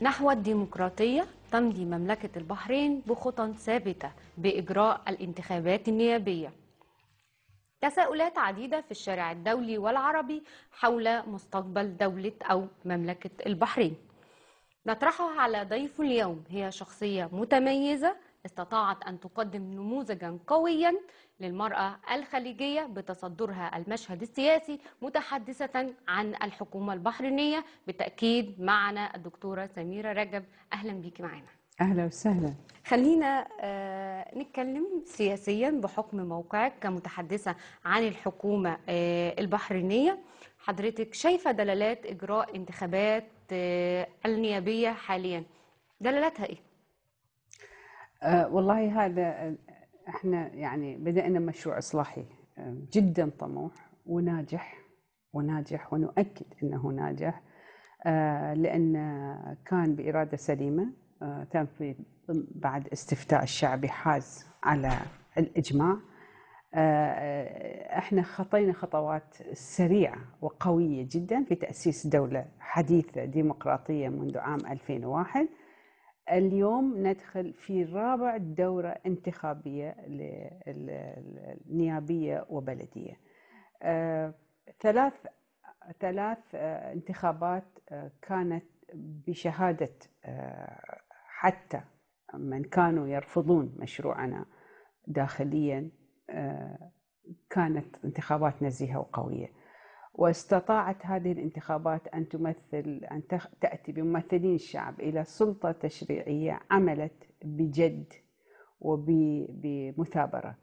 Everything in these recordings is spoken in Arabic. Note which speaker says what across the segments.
Speaker 1: نحو الديمقراطية تمضي مملكة البحرين بخطى ثابتة بإجراء الانتخابات النيابية تساؤلات عديدة في الشارع الدولي والعربي حول مستقبل دولة أو مملكة البحرين نطرحها على ضيف اليوم هي شخصية متميزة استطاعت أن تقدم نموذجا قويا للمرأة الخليجية بتصدرها المشهد السياسي متحدثة عن الحكومة البحرينية بالتأكيد معنا الدكتورة سميرة رجب أهلا بيكي معنا أهلا وسهلا خلينا آه، نتكلم سياسيا بحكم موقعك كمتحدثة عن الحكومة آه، البحرينية حضرتك شايفة دلالات إجراء انتخابات آه، النيابية حاليا دلالاتها إيه؟
Speaker 2: والله هذا احنا يعني بدأنا مشروع إصلاحي آه، جدا طموح وناجح وناجح ونؤكد أنه ناجح آه، لأن كان بإرادة سليمة آه، تم بعد استفتاء الشعبي حاز على الإجماع احنا خطينا خطوات سريعة وقوية جدا في تأسيس دولة حديثة ديمقراطية منذ عام 2001 اليوم ندخل في رابع دورة انتخابية نيابية وبلدية آه، ثلاث ثلاث آه، انتخابات آه، كانت بشهادة حتى من كانوا يرفضون مشروعنا داخليا كانت انتخابات نزيهة وقوية واستطاعت هذه الانتخابات أن تمثل أن تأتي بممثلين الشعب إلى سلطة تشريعية عملت بجد وبمثابرة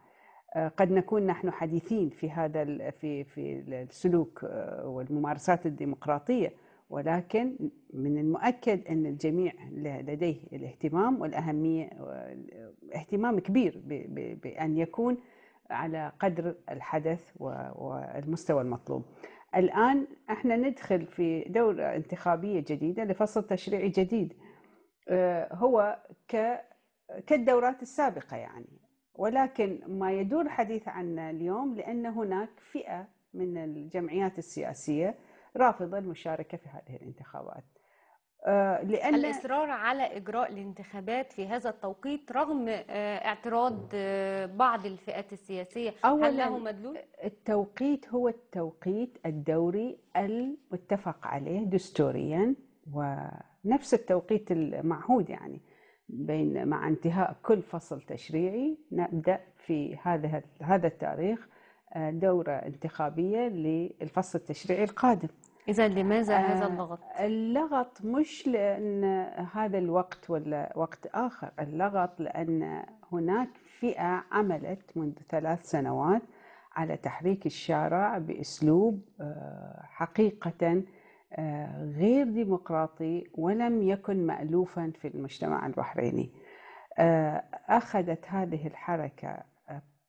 Speaker 2: آه، قد نكون نحن حديثين في هذا في في السلوك آه، والممارسات الديمقراطيه ولكن من المؤكد ان الجميع لديه الاهتمام والاهميه اهتمام كبير بان يكون على قدر الحدث والمستوى المطلوب. الآن احنا ندخل في دورة انتخابية جديدة لفصل تشريعي جديد آه، هو ك كالدورات السابقة يعني ولكن ما يدور الحديث عنه اليوم لأن هناك فئة من الجمعيات السياسية رافضة المشاركة في هذه الانتخابات آه، لان الاصرار
Speaker 1: على اجراء الانتخابات في هذا التوقيت رغم آه، اعتراض آه، بعض الفئات السياسيه أولا هل له مدلول
Speaker 2: التوقيت هو التوقيت الدوري المتفق عليه دستوريا ونفس التوقيت المعهود يعني بين مع انتهاء كل فصل تشريعي نبدا في هذا هذا التاريخ دوره انتخابيه للفصل التشريعي القادم إذا لماذا آه، هذا اللغط؟ اللغط مش لأن هذا الوقت ولا وقت آخر اللغط لأن هناك فئة عملت منذ ثلاث سنوات على تحريك الشارع بأسلوب آه، حقيقة آه، غير ديمقراطي ولم يكن مألوفا في المجتمع البحريني أخذت هذه الحركة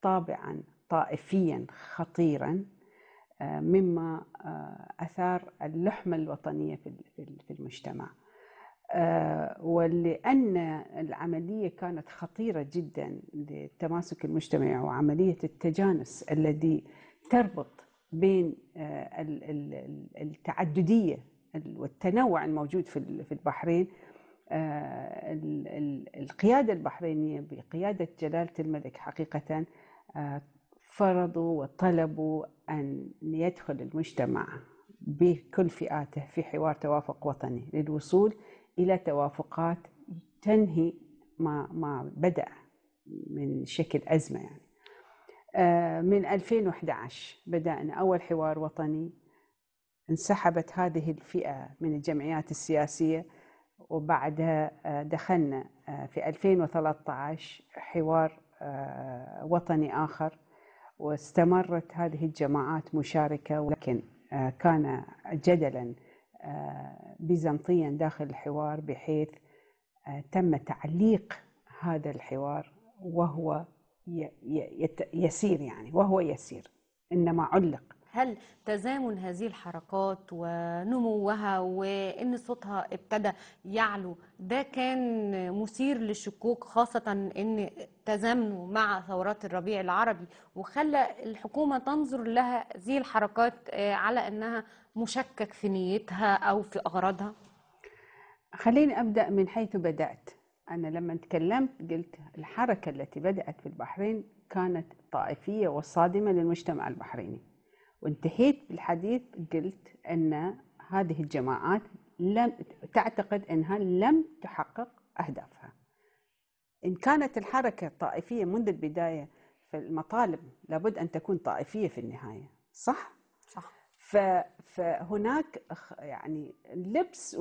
Speaker 2: طابعا طائفيا خطيرا آه، مما آه، أثار اللحمة الوطنية في المجتمع آه، ولأن العملية كانت خطيرة جدا للتماسك المجتمعي وعملية التجانس الذي تربط بين التعددية والتنوع الموجود في البحرين القيادة البحرينية بقيادة جلالة الملك حقيقة فرضوا وطلبوا أن يدخل المجتمع بكل فئاته في حوار توافق وطني للوصول إلى توافقات تنهي ما ما بدأ من شكل أزمة يعني آه، من 2011 بدأنا أول حوار وطني انسحبت هذه الفئة من الجمعيات السياسية وبعدها آه، دخلنا آه، في 2013 حوار وطني آخر واستمرت هذه الجماعات مشاركة ولكن آه، كان جدلا آه، بيزنطيا داخل الحوار بحيث آه، تم تعليق هذا الحوار وهو يسير يعني وهو يسير إنما علق
Speaker 1: هل تزامن هذه الحركات ونموها وان صوتها ابتدى يعلو ده كان مثير للشكوك خاصة ان تزامنه مع ثورات الربيع العربي وخلى الحكومة تنظر لها هذه الحركات آه، على انها مشكك في نيتها او في اغراضها
Speaker 2: خليني ابدا من حيث بدات انا لما تكلمت قلت الحركه التي بدات في البحرين كانت طائفيه وصادمه للمجتمع البحريني وانتهيت بالحديث قلت أن هذه الجماعات لم تعتقد أنها لم تحقق أهدافها إن كانت الحركة طائفية منذ البداية فالمطالب لابد أن تكون طائفية في النهاية صح؟ صح فهناك يعني لبس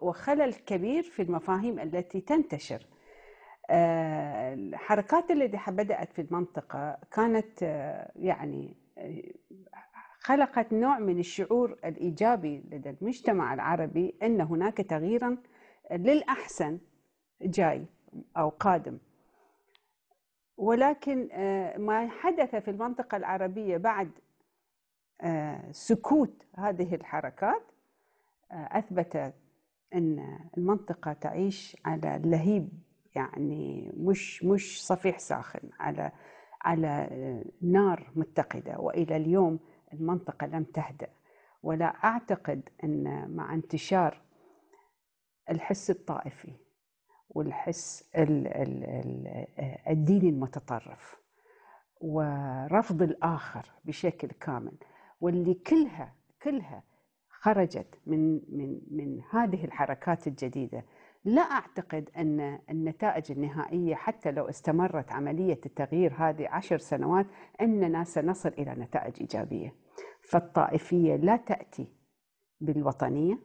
Speaker 2: وخلل كبير في المفاهيم التي تنتشر آه، الحركات التي بدأت في المنطقة كانت آه، يعني خلقت نوع من الشعور الايجابي لدى المجتمع العربي ان هناك تغييرا للاحسن جاي او قادم ولكن آه، ما حدث في المنطقه العربيه بعد آه، سكوت هذه الحركات آه، اثبت ان المنطقه تعيش على لهيب يعني مش مش صفيح ساخن على على نار متقده والى اليوم المنطقه لم تهدأ ولا اعتقد ان مع انتشار الحس الطائفي والحس الديني المتطرف ورفض الاخر بشكل كامل واللي كلها كلها خرجت من من من هذه الحركات الجديده لا أعتقد أن النتائج النهائية حتى لو استمرت عملية التغيير هذه عشر سنوات أننا سنصل إلى نتائج إيجابية فالطائفية لا تأتي بالوطنية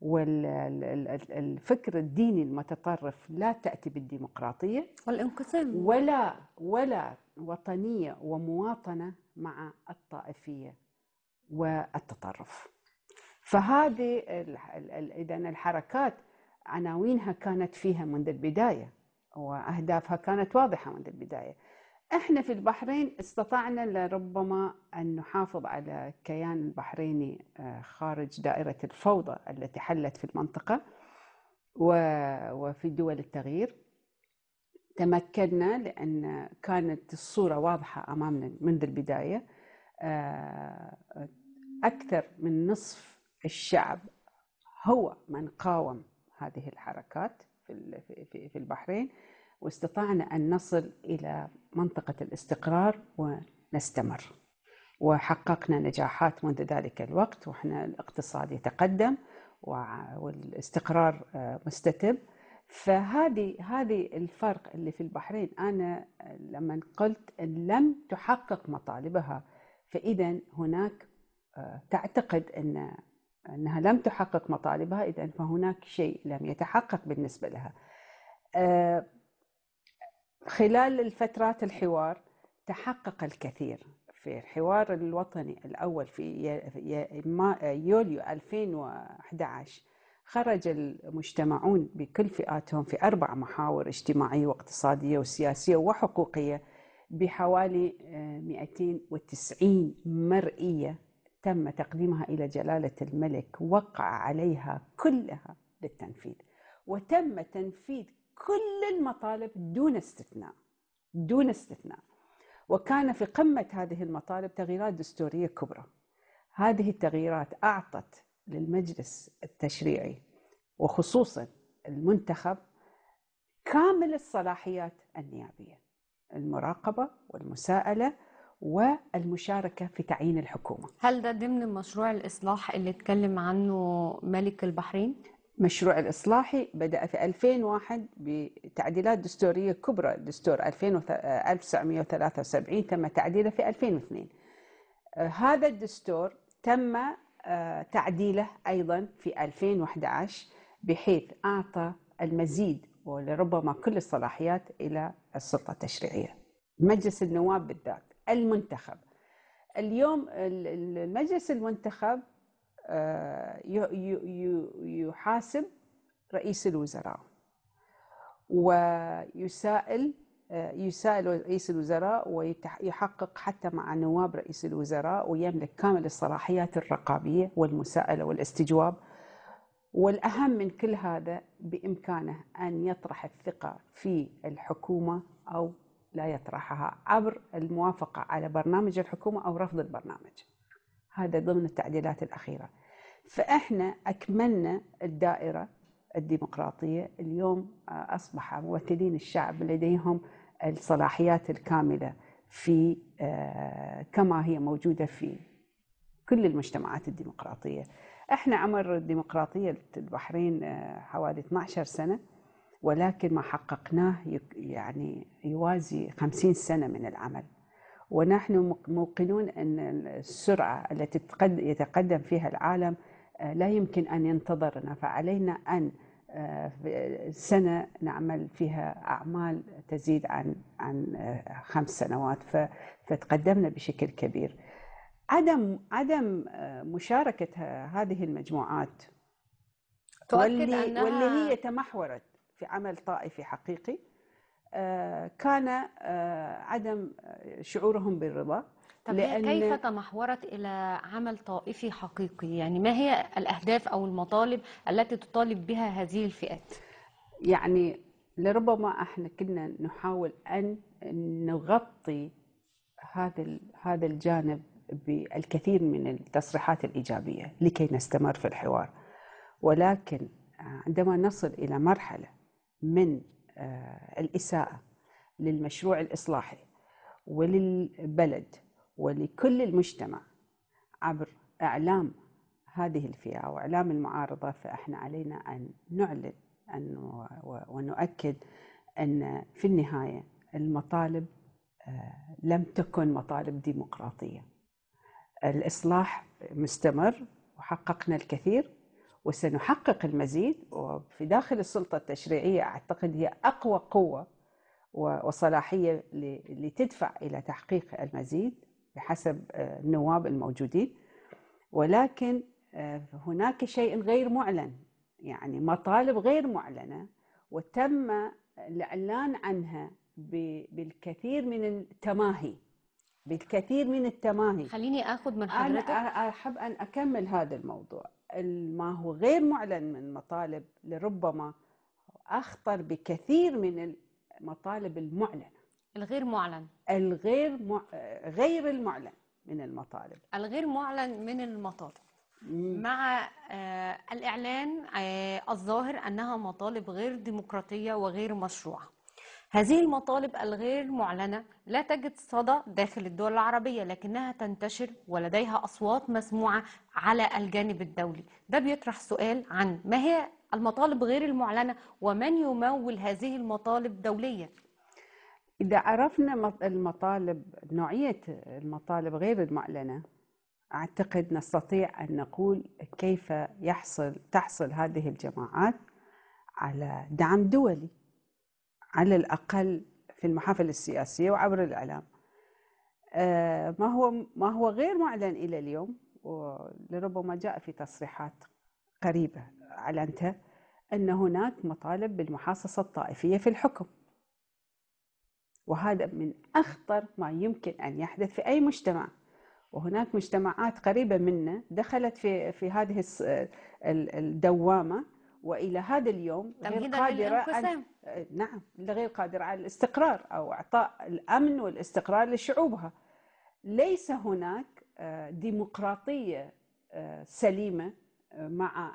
Speaker 2: والفكر الديني المتطرف لا تأتي بالديمقراطية والانقسام ولا ولا وطنية ومواطنة مع الطائفية والتطرف فهذه إذا الحركات عناوينها كانت فيها منذ البداية وأهدافها كانت واضحة منذ البداية احنا في البحرين استطعنا لربما ان نحافظ على الكيان البحريني آه، خارج دائره الفوضى التي حلت في المنطقه وفي دول التغيير تمكنا لان كانت الصوره واضحه امامنا منذ البدايه آه، اكثر من نصف الشعب هو من قاوم هذه الحركات في البحرين واستطعنا أن نصل إلى منطقة الاستقرار ونستمر وحققنا نجاحات منذ ذلك الوقت وإحنا الاقتصاد يتقدم والاستقرار آه، مستتب فهذه هذه الفرق اللي في البحرين أنا لما قلت إن لم تحقق مطالبها فإذا هناك آه، تعتقد أن أنها لم تحقق مطالبها إذا فهناك شيء لم يتحقق بالنسبة لها آه، خلال الفترات الحوار تحقق الكثير في الحوار الوطني الأول في يوليو 2011 خرج المجتمعون بكل فئاتهم في أربع محاور اجتماعية واقتصادية وسياسية وحقوقية بحوالي 290 آه، مرئية تم تقديمها إلى جلالة الملك وقع عليها كلها للتنفيذ وتم تنفيذ كل المطالب دون استثناء دون استثناء وكان في قمة هذه المطالب تغييرات دستورية كبرى هذه التغييرات أعطت للمجلس التشريعي وخصوصا المنتخب كامل الصلاحيات النيابية المراقبة والمساءلة والمشاركة في تعيين الحكومة
Speaker 1: هل ده ضمن مشروع الإصلاح اللي اتكلم عنه ملك البحرين؟
Speaker 2: مشروع الإصلاحي بدأ في 2001 بتعديلات دستورية كبرى دستور 1973 تم تعديله في 2002 آه، هذا الدستور تم آه، تعديله أيضا في 2011 بحيث أعطى المزيد ولربما كل الصلاحيات إلى السلطة التشريعية مجلس النواب بالذات المنتخب اليوم المجلس المنتخب آه، يحاسب رئيس الوزراء ويسائل آه، يسائل رئيس الوزراء ويحقق حتى مع نواب رئيس الوزراء ويملك كامل الصلاحيات الرقابيه والمساءله والاستجواب والاهم من كل هذا بامكانه ان يطرح الثقه في الحكومه او لا يطرحها عبر الموافقة على برنامج الحكومة أو رفض البرنامج هذا ضمن التعديلات الأخيرة فإحنا أكملنا الدائرة الديمقراطية اليوم آه، أصبح ممثلين الشعب لديهم الصلاحيات الكاملة في آه، كما هي موجودة في كل المجتمعات الديمقراطية احنا عمر الديمقراطية البحرين آه، حوالي 12 سنة ولكن ما حققناه يعني يوازي خمسين سنة من العمل ونحن موقنون أن السرعة التي يتقدم فيها العالم آه، لا يمكن أن ينتظرنا فعلينا أن آه، سنة نعمل فيها أعمال تزيد عن عن آه، خمس سنوات فتقدمنا بشكل كبير عدم عدم مشاركة هذه المجموعات
Speaker 1: تؤكد واللي, أنها... واللي
Speaker 2: هي تمحورت في عمل طائفي حقيقي آه، كان
Speaker 1: آه، عدم آه، شعورهم بالرضا طب لأن كيف تمحورت إلى عمل طائفي حقيقي يعني ما هي الأهداف أو المطالب التي تطالب بها هذه الفئات
Speaker 2: يعني لربما احنا كنا نحاول ان نغطي هذا هذا الجانب بالكثير من التصريحات الايجابيه لكي نستمر في الحوار ولكن عندما نصل الى مرحله من آه، الإساءة للمشروع الإصلاحي وللبلد ولكل المجتمع عبر إعلام هذه الفئة وإعلام المعارضة فإحنا علينا أن نعلن أن ونؤكد أن في النهاية المطالب آه، لم تكن مطالب ديمقراطية الإصلاح مستمر وحققنا الكثير وسنحقق المزيد وفي داخل السلطة التشريعية أعتقد هي أقوى قوة وصلاحية لتدفع إلى تحقيق المزيد بحسب آه، النواب الموجودين ولكن آه، هناك شيء غير معلن يعني مطالب غير معلنة وتم الإعلان عنها بالكثير من التماهي بالكثير من التماهي
Speaker 1: خليني اخذ
Speaker 2: من حضرتك انا احب ان اكمل هذا الموضوع ما هو غير معلن من مطالب لربما اخطر بكثير من المطالب المعلنه الغير معلن الغير مع... غير المعلن من المطالب
Speaker 1: الغير معلن من المطالب مع آه الاعلان آه الظاهر انها مطالب غير ديمقراطيه وغير مشروعه هذه المطالب الغير معلنة لا تجد صدى داخل الدول العربية لكنها تنتشر ولديها أصوات مسموعة على الجانب الدولي ده بيطرح سؤال عن ما هي المطالب غير المعلنة ومن يمول هذه المطالب دوليا إذا
Speaker 2: عرفنا المطالب نوعية المطالب غير المعلنة أعتقد نستطيع أن نقول كيف يحصل تحصل هذه الجماعات على دعم دولي على الأقل في المحافل السياسية وعبر الإعلام آه، ما هو ما هو غير معلن إلى اليوم ولربما جاء في تصريحات قريبة أعلنتها أن هناك مطالب بالمحاصصة الطائفية في الحكم وهذا من أخطر ما يمكن أن يحدث في أي مجتمع وهناك مجتمعات قريبة منا دخلت في في هذه الدوامة والى هذا اليوم غير قادره عن... أه، نعم غير قادره على الاستقرار او اعطاء الامن والاستقرار لشعوبها ليس هناك أه، ديمقراطيه أه، سليمه مع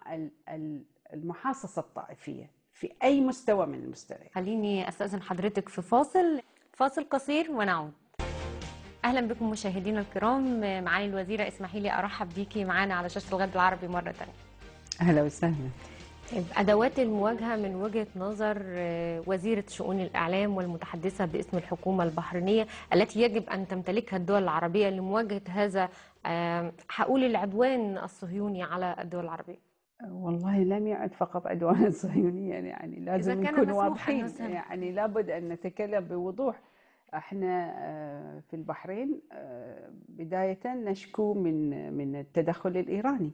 Speaker 2: المحاصصه الطائفيه
Speaker 1: في اي مستوى من المستويات خليني استاذن حضرتك في فاصل فاصل قصير ونعود اهلا بكم مشاهدينا الكرام معالي الوزيره اسمحي لي ارحب بيكي معانا على شاشه الغد العربي مره ثانيه
Speaker 2: اهلا وسهلا
Speaker 1: أدوات المواجهة من وجهة نظر آه، وزيرة شؤون الإعلام والمتحدثة باسم الحكومة البحرينية التي يجب أن تمتلكها الدول العربية لمواجهة هذا آه، حقول العدوان الصهيوني على الدول العربية
Speaker 2: والله لم يعد فقط عدوان صهيونيا يعني, يعني لازم نكون واضحين
Speaker 1: يعني لابد أن نتكلم بوضوح
Speaker 2: احنا آه، في البحرين بداية نشكو من من التدخل الإيراني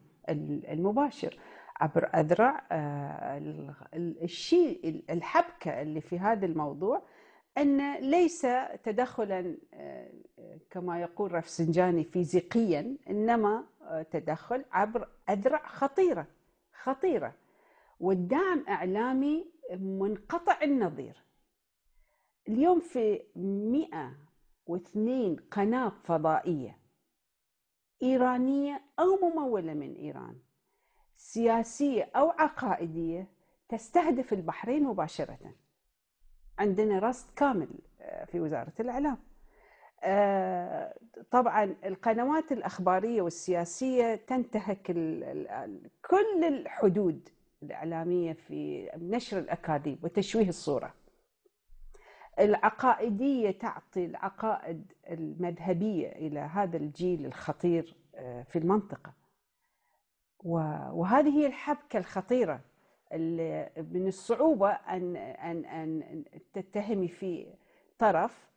Speaker 2: المباشر عبر أذرع آه، الشيء الحبكة اللي في هذا الموضوع أن ليس تدخلا آه، كما يقول رفسنجاني فيزيقيا إنما آه، تدخل عبر أذرع خطيرة خطيرة والدعم إعلامي منقطع النظير اليوم في 102 قناة فضائية إيرانية أو ممولة من إيران سياسية أو عقائدية تستهدف البحرين مباشرة عندنا رصد كامل آه، في وزارة الإعلام آه، طبعا القنوات الأخبارية والسياسية تنتهك كل الحدود الإعلامية في نشر الأكاذيب وتشويه الصورة العقائدية تعطي العقائد المذهبية إلى هذا الجيل الخطير آه، في المنطقة وهذه هي الحبكة الخطيرة من الصعوبة أن أن أن تتهمي في طرف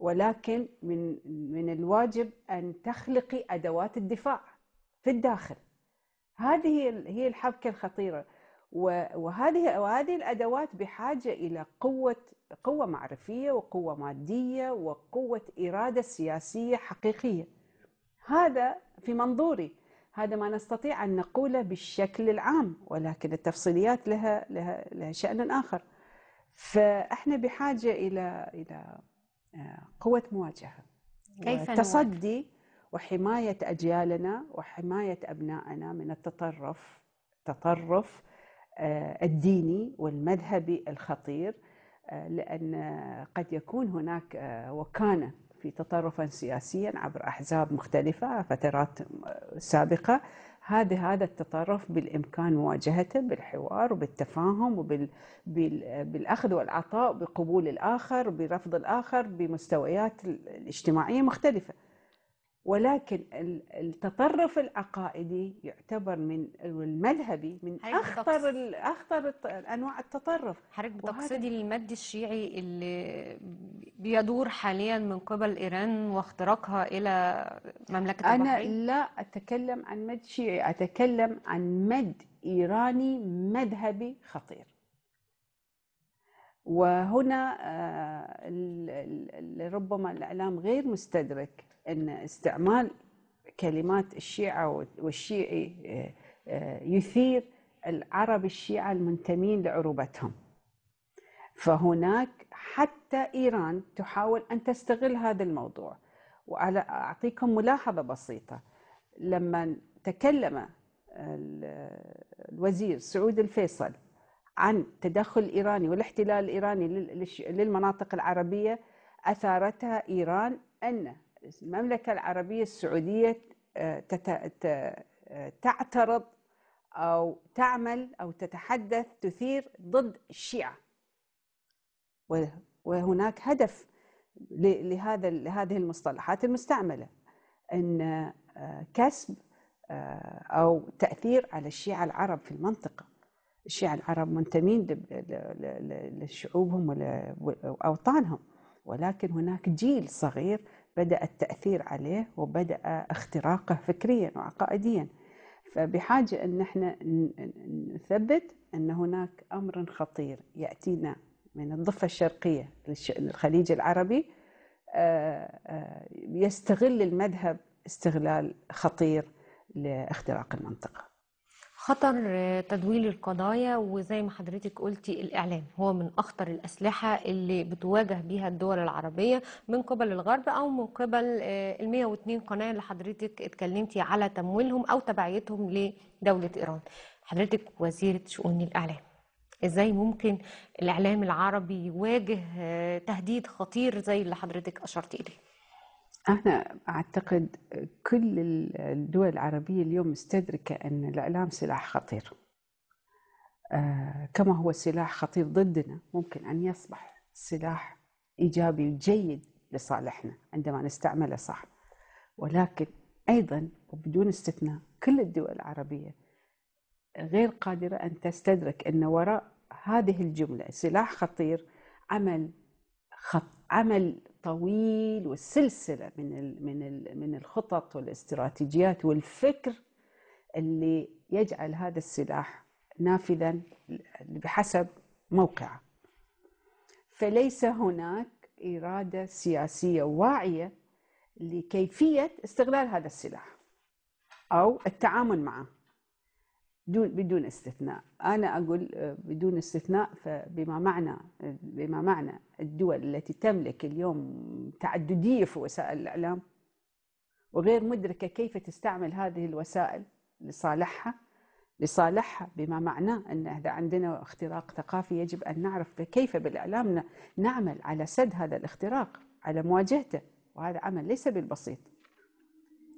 Speaker 2: ولكن من من الواجب أن تخلقي أدوات الدفاع في الداخل هذه هي الحبكة الخطيرة وهذه وهذه الأدوات بحاجة إلى قوة قوة معرفية وقوة مادية وقوة إرادة سياسية حقيقية هذا في منظوري هذا ما نستطيع أن نقوله بالشكل العام ولكن التفصيليات لها, لها, لها شأن آخر فإحنا بحاجة إلى, إلى آه، قوة مواجهة
Speaker 1: كيف تصدي
Speaker 2: وحماية أجيالنا وحماية أبنائنا من التطرف التطرف آه، الديني والمذهبي الخطير آه، لأن قد يكون هناك وكانة في تطرفا سياسيا عبر احزاب مختلفه فترات سابقه هذا هذا التطرف بالامكان مواجهته بالحوار وبالتفاهم وبالاخذ والعطاء بقبول الاخر برفض الاخر بمستويات الاجتماعيه مختلفه ولكن التطرف العقائدي يعتبر من المذهبي من اخطر
Speaker 1: اخطر انواع التطرف حضرتك بتقصدي المد الشيعي اللي بيدور حاليا من قبل ايران واختراقها الى مملكه انا لا
Speaker 2: اتكلم عن مد شيعي اتكلم عن مد ايراني مذهبي خطير وهنا آه، ربما الاعلام غير مستدرك ان استعمال كلمات الشيعه والشيعي آه، آه، يثير العرب الشيعه المنتمين لعروبتهم فهناك حتى ايران تحاول ان تستغل هذا الموضوع وعلى اعطيكم ملاحظه بسيطه لما تكلم الوزير سعود الفيصل عن تدخل الايراني والاحتلال الايراني للمناطق العربيه اثارتها ايران ان المملكة العربية السعودية آه، آه، تعترض أو تعمل أو تتحدث تثير ضد الشيعة وهناك هدف لهذا لهذه المصطلحات المستعملة أن آه، كسب أو تأثير على الشيعة العرب في المنطقة الشيعة العرب منتمين لشعوبهم وأوطانهم ولكن هناك جيل صغير بدأ التأثير عليه وبدأ اختراقه فكريا وعقائديا فبحاجة أن احنا نثبت أن هناك أمر خطير يأتينا من الضفة الشرقية للخليج العربي آه، آه، يستغل المذهب استغلال خطير لاختراق المنطقة
Speaker 1: خطر تدويل القضايا وزي ما حضرتك قلتي الإعلام هو من أخطر الأسلحة اللي بتواجه بها الدول العربية من قبل الغرب أو من قبل آه، ال 102 قناة اللي حضرتك اتكلمتي على تمويلهم أو تبعيتهم لدولة إيران حضرتك وزيرة شؤون الإعلام ازاي ممكن الاعلام العربي يواجه آه، تهديد خطير زي اللي حضرتك اشرت اليه
Speaker 2: أنا أعتقد كل الدول العربية اليوم مستدركة أن الإعلام سلاح خطير آه، كما هو سلاح خطير ضدنا ممكن أن يصبح سلاح إيجابي وجيد لصالحنا عندما نستعمله صح ولكن أيضا وبدون استثناء كل الدول العربية غير قادرة أن تستدرك أن وراء هذه الجملة سلاح خطير عمل خط عمل طويل والسلسله من من من الخطط والاستراتيجيات والفكر اللي يجعل هذا السلاح نافذا بحسب موقعه فليس هناك اراده سياسيه واعيه لكيفيه استغلال هذا السلاح او التعامل معه دون بدون استثناء انا اقول آه، بدون استثناء فبما معنى آه، بما معنى الدول التي تملك اليوم تعدديه في وسائل الاعلام وغير مدركه كيف تستعمل هذه الوسائل لصالحها لصالحها بما معناه ان اذا عندنا اختراق ثقافي يجب ان نعرف كيف بالاعلام نعمل على سد هذا الاختراق على مواجهته وهذا عمل ليس بالبسيط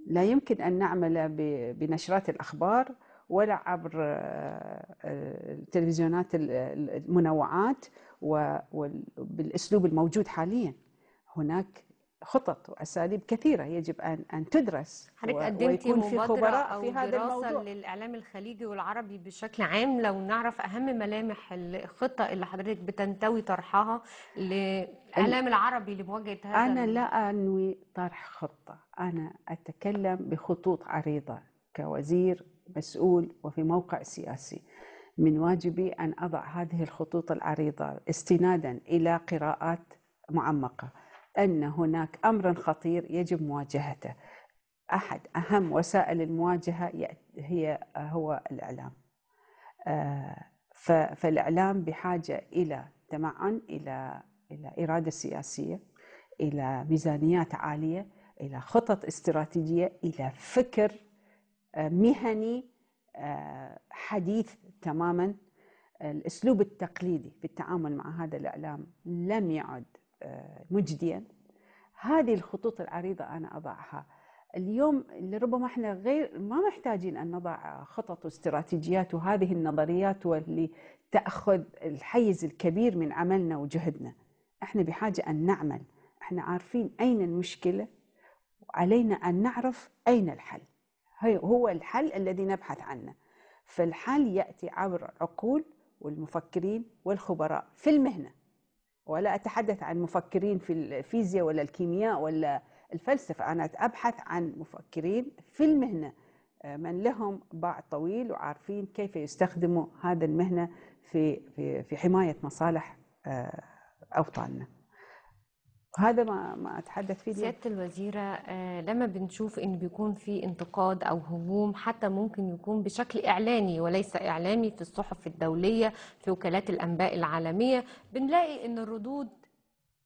Speaker 2: لا يمكن ان نعمل بنشرات الاخبار ولا عبر آه، آه، التلفزيونات المنوعات وبالاسلوب الموجود حاليا هناك خطط واساليب كثيره يجب ان ان تدرس حضرتك قدمتي خبراء او في هذا دراسه الموضوع.
Speaker 1: للاعلام الخليجي والعربي بشكل عام لو نعرف اهم ملامح الخطه اللي حضرتك بتنتوي طرحها للاعلام العربي لمواجهه هذا انا
Speaker 2: لا انوي طرح خطه انا اتكلم بخطوط عريضه كوزير مسؤول وفي موقع سياسي من واجبي ان اضع هذه الخطوط العريضه استنادا الى قراءات معمقه ان هناك امرا خطير يجب مواجهته احد اهم وسائل المواجهه هي هو الاعلام آه، فالاعلام بحاجه الى تمعن الى الى اراده سياسيه الى ميزانيات عاليه الى خطط استراتيجيه الى فكر آه، مهني آه، حديث تماما الاسلوب التقليدي في التعامل مع هذا الاعلام لم يعد آه، مجديا هذه الخطوط العريضه انا اضعها اليوم لربما احنا غير ما محتاجين ان نضع خطط واستراتيجيات وهذه النظريات واللي تاخذ الحيز الكبير من عملنا وجهدنا احنا بحاجه ان نعمل احنا عارفين اين المشكله وعلينا ان نعرف اين الحل هو الحل الذي نبحث عنه فالحل يأتي عبر العقول والمفكرين والخبراء في المهنة ولا أتحدث عن مفكرين في الفيزياء ولا الكيمياء ولا الفلسفة أنا أبحث عن مفكرين في المهنة من لهم باع طويل وعارفين كيف يستخدموا هذا المهنة في, في, في حماية مصالح آه، أوطاننا هذا ما
Speaker 1: ما اتحدث فيه سياده الوزيره آه، لما بنشوف ان بيكون في انتقاد او هجوم حتى ممكن يكون بشكل اعلاني وليس اعلامي في الصحف الدوليه في وكالات الانباء العالميه بنلاقي ان الردود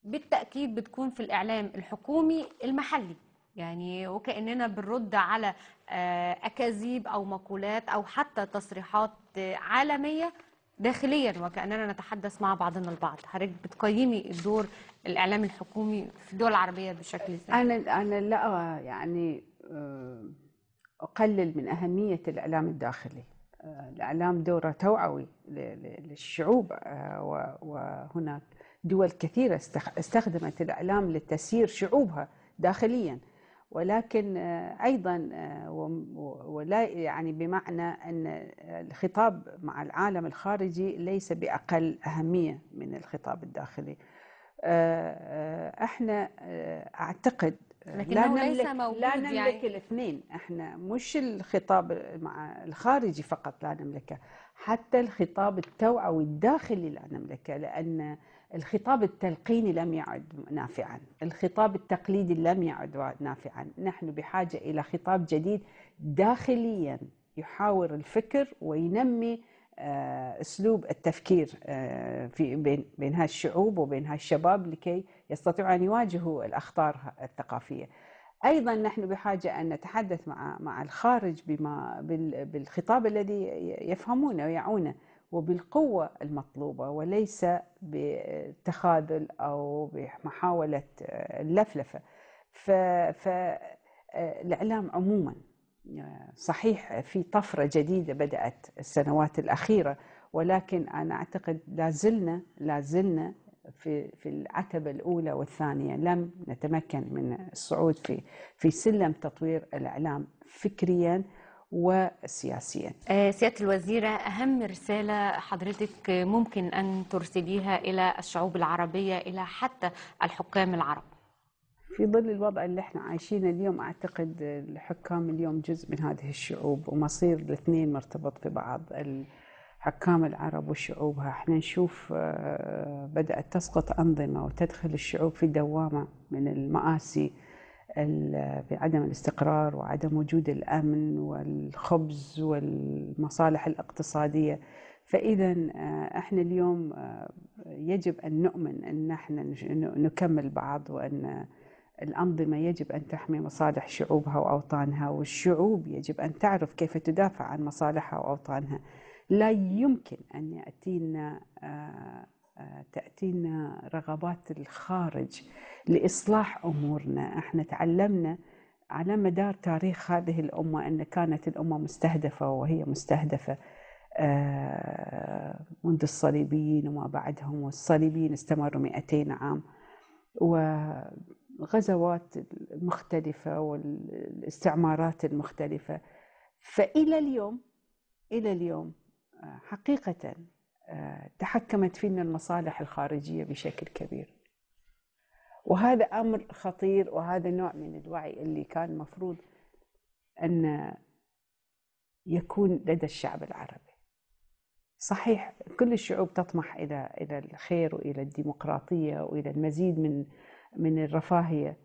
Speaker 1: بالتاكيد بتكون في الاعلام الحكومي المحلي يعني وكاننا بنرد على آه، اكاذيب او مقولات او حتى تصريحات آه، عالميه داخليا وكاننا نتحدث مع بعضنا البعض حضرتك بتقيمي الدور الاعلام الحكومي في الدول العربيه بشكل ازاي انا
Speaker 2: انا لا يعني آه، اقلل من اهميه الاعلام الداخلي آه، الاعلام دوره توعوي للشعوب آه، وهناك دول كثيره استخدمت الاعلام لتسيير شعوبها داخليا ولكن آه، ايضا آه، ولا يعني بمعنى ان آه، الخطاب مع العالم الخارجي ليس باقل اهميه من الخطاب الداخلي. احنا اعتقد لا نملك ليس موجود لا يعني. نملك يعني. الاثنين احنا مش الخطاب مع الخارجي فقط لا نملكه حتى الخطاب التوعوي الداخلي لا نملكه لان الخطاب التلقيني لم يعد نافعا الخطاب التقليدي لم يعد نافعا نحن بحاجة إلى خطاب جديد داخليا يحاور الفكر وينمي آه، اسلوب التفكير آه، في بين بين هالشعوب وبين هالشباب لكي يستطيعوا ان يواجهوا الاخطار الثقافيه. ايضا نحن بحاجه ان نتحدث مع مع الخارج بما بالخطاب الذي يفهمونه ويعونه. وبالقوة المطلوبة وليس بتخاذل أو بمحاولة اللفلفة فالإعلام عموما صحيح في طفرة جديدة بدأت السنوات الأخيرة ولكن أنا أعتقد لازلنا لازلنا في في العتبة الأولى والثانية لم نتمكن من الصعود في في سلم تطوير الإعلام فكريا وسياسيا.
Speaker 1: آه، سيادة الوزيرة أهم رسالة حضرتك ممكن أن ترسليها إلى الشعوب العربية إلى حتى الحكام العرب
Speaker 2: في ظل الوضع اللي احنا عايشينه اليوم اعتقد الحكام اليوم جزء من هذه الشعوب ومصير الاثنين مرتبط في بعض العرب وشعوبها احنا نشوف آه، بدأت تسقط أنظمة وتدخل الشعوب في دوامة من المآسي بعدم الاستقرار وعدم وجود الامن والخبز والمصالح الاقتصاديه فاذا آه، احنا اليوم آه، يجب ان نؤمن ان احنا نكمل بعض وان الانظمه يجب ان تحمي مصالح شعوبها واوطانها والشعوب يجب ان تعرف كيف تدافع عن مصالحها واوطانها لا يمكن ان ياتينا آه، تأتينا رغبات الخارج لإصلاح أمورنا احنا تعلمنا على مدار تاريخ هذه الأمة أن كانت الأمة مستهدفة وهي مستهدفة آه، منذ الصليبيين وما بعدهم والصليبيين استمروا 200 عام وغزوات مختلفة والاستعمارات المختلفة فإلى اليوم إلى اليوم آه، حقيقة آه، تحكمت فينا المصالح الخارجية بشكل كبير وهذا أمر خطير وهذا نوع من الوعي اللي كان مفروض أن يكون لدى الشعب العربي صحيح كل الشعوب تطمح إلى إلى الخير وإلى الديمقراطية وإلى المزيد من من الرفاهية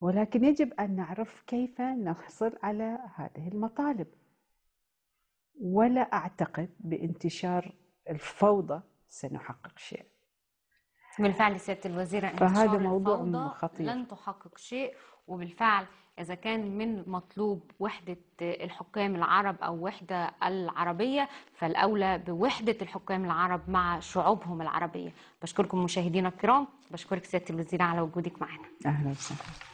Speaker 2: ولكن يجب أن نعرف كيف نحصل على هذه المطالب ولا أعتقد بانتشار الفوضى سنحقق شيء
Speaker 1: بالفعل سياده الوزيره فهذا موضوع خطير لن تحقق شيء وبالفعل إذا كان من مطلوب وحدة الحكام العرب أو وحدة العربية فالأولى بوحدة الحكام العرب مع شعوبهم العربية بشكركم مشاهدينا الكرام بشكرك سيادة الوزيرة على وجودك معنا
Speaker 2: أهلا وسهلا